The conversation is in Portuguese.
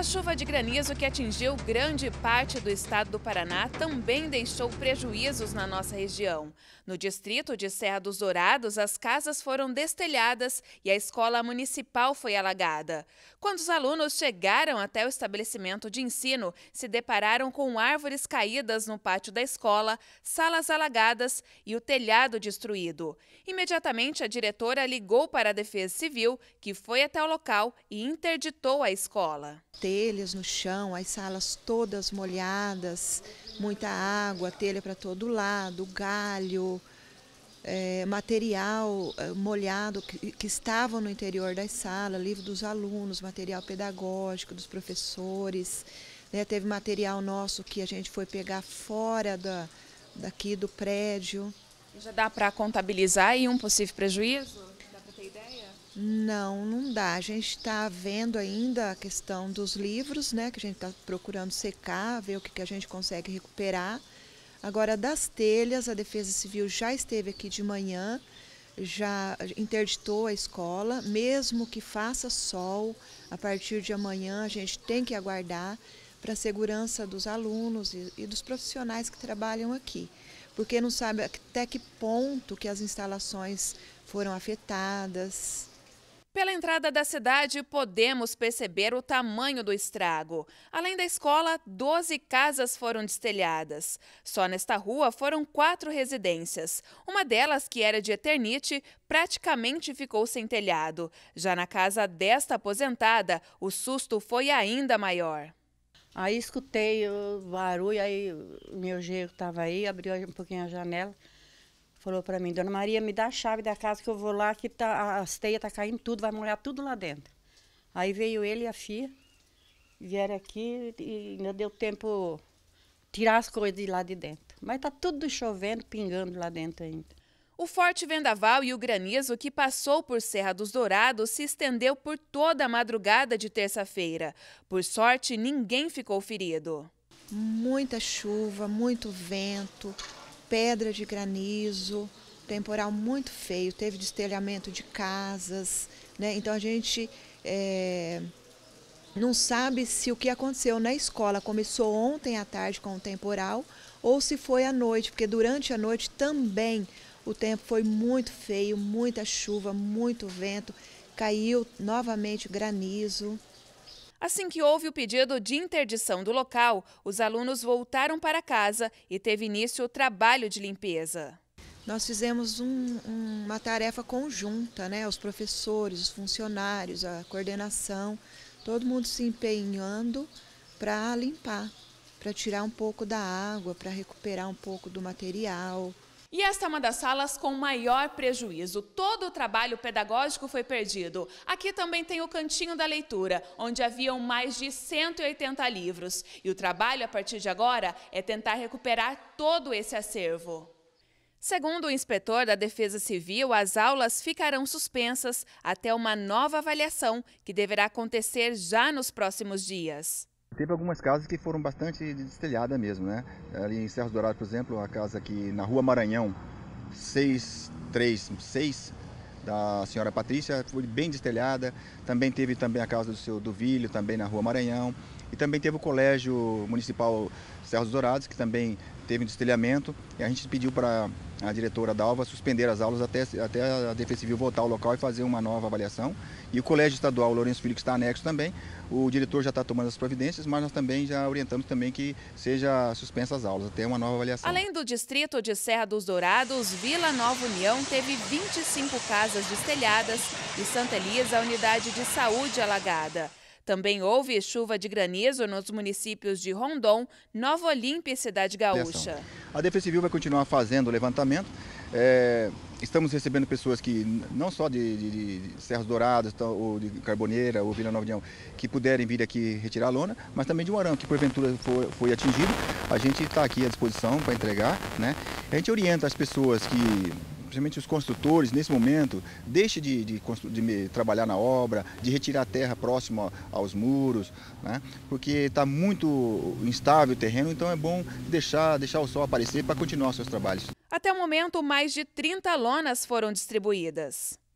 A chuva de granizo que atingiu grande parte do estado do Paraná também deixou prejuízos na nossa região. No distrito de Serra dos Dourados, as casas foram destelhadas e a escola municipal foi alagada. Quando os alunos chegaram até o estabelecimento de ensino, se depararam com árvores caídas no pátio da escola, salas alagadas e o telhado destruído. Imediatamente, a diretora ligou para a Defesa Civil, que foi até o local e interditou a escola telhas no chão, as salas todas molhadas, muita água, telha para todo lado, galho, é, material eh, molhado que, que no interior das salas, livro dos alunos, material pedagógico dos professores. Né? Teve material nosso que a gente foi pegar fora da, daqui do prédio. Já dá para contabilizar aí um possível prejuízo? Não, não dá. A gente está vendo ainda a questão dos livros, né? Que a gente está procurando secar, ver o que, que a gente consegue recuperar. Agora, das telhas, a Defesa Civil já esteve aqui de manhã, já interditou a escola, mesmo que faça sol, a partir de amanhã a gente tem que aguardar para a segurança dos alunos e, e, dos profissionais que trabalham aqui, porque não sabe até que ponto que as instalações foram afetadas. Pela entrada da cidade, podemos perceber o tamanho do estrago. Além da escola, 12 casas foram destelhadas. Só nesta rua foram quatro residências. Uma delas, que era de Eternite, praticamente ficou sem telhado. Já na casa desta aposentada, o susto foi ainda maior. Aí escutei o barulho, aí meu jeito estava aí, abriu um pouquinho a janela falou para mim, Dona Maria, me dá a chave da casa que eu vou lá, que tá, as teias tá caindo tudo, vai molhar tudo lá dentro. Aí veio ele e a filha, vieram aqui e ainda deu tempo tirar as coisas de lá de dentro. Mas tá tudo chovendo, pingando lá dentro ainda. O forte vendaval e o granizo que passou por Serra dos Dourados se estendeu por toda a madrugada de terça-feira. Por sorte, ninguém ficou ferido. Muita chuva, muito vento, pedra de granizo, temporal muito feio, teve destelhamento de casas, né? Então a gente é, não sabe se o que aconteceu na escola começou ontem à tarde com o temporal ou se foi à noite, porque durante a noite também o tempo foi muito feio, muita chuva, muito vento, caiu novamente granizo. Assim que houve o pedido de interdição do local, os alunos voltaram para casa e teve início o trabalho de limpeza. Nós fizemos um, uma tarefa conjunta, né? Os professores, os funcionários, a coordenação, todo mundo se empenhando para limpar, para tirar um pouco da água, para recuperar um pouco do material. E esta é uma das salas com maior prejuízo. Todo o trabalho pedagógico foi perdido. Aqui também tem o cantinho da leitura, onde haviam mais de 180 livros. E o trabalho a partir de agora é tentar recuperar todo esse acervo. Segundo o inspetor da Defesa Civil, as aulas ficarão suspensas até uma nova avaliação que deverá acontecer já nos próximos dias. Teve algumas casas que foram bastante destelhadas mesmo, né? Ali em Serros Dourados, por exemplo, a casa aqui na Rua Maranhão, 636, da senhora Patrícia, foi bem destelhada. Também teve também a casa do seu Duvilho, também na Rua Maranhão. E também teve o Colégio Municipal Serros Dourados, que também teve um destelhamento e a gente pediu para a diretora da Alva suspender as aulas até, até a Defesa Civil voltar ao local e fazer uma nova avaliação. E o Colégio Estadual Lourenço Filho, que está anexo também, o diretor já está tomando as providências, mas nós também já orientamos também que seja suspensa as aulas até uma nova avaliação. Além do distrito de Serra dos Dourados, Vila Nova União teve 25 casas destelhadas e Santa Elisa, a unidade de saúde alagada. Também houve chuva de granizo nos municípios de Rondon, Nova Olímpia e Cidade Gaúcha. A Defesa Civil vai continuar fazendo o levantamento. É, estamos recebendo pessoas que, não só de, de, de Serras Douradas, ou de Carboneira, ou Vila Nova de União, que puderem vir aqui retirar a lona, mas também de um arão que porventura foi, foi atingido. A gente está aqui à disposição para entregar. Né? A gente orienta as pessoas que principalmente os construtores, nesse momento, deixe de, de, de trabalhar na obra, de retirar terra próxima aos muros, né? porque está muito instável o terreno, então é bom deixar, deixar o sol aparecer para continuar seus trabalhos. Até o momento, mais de 30 lonas foram distribuídas.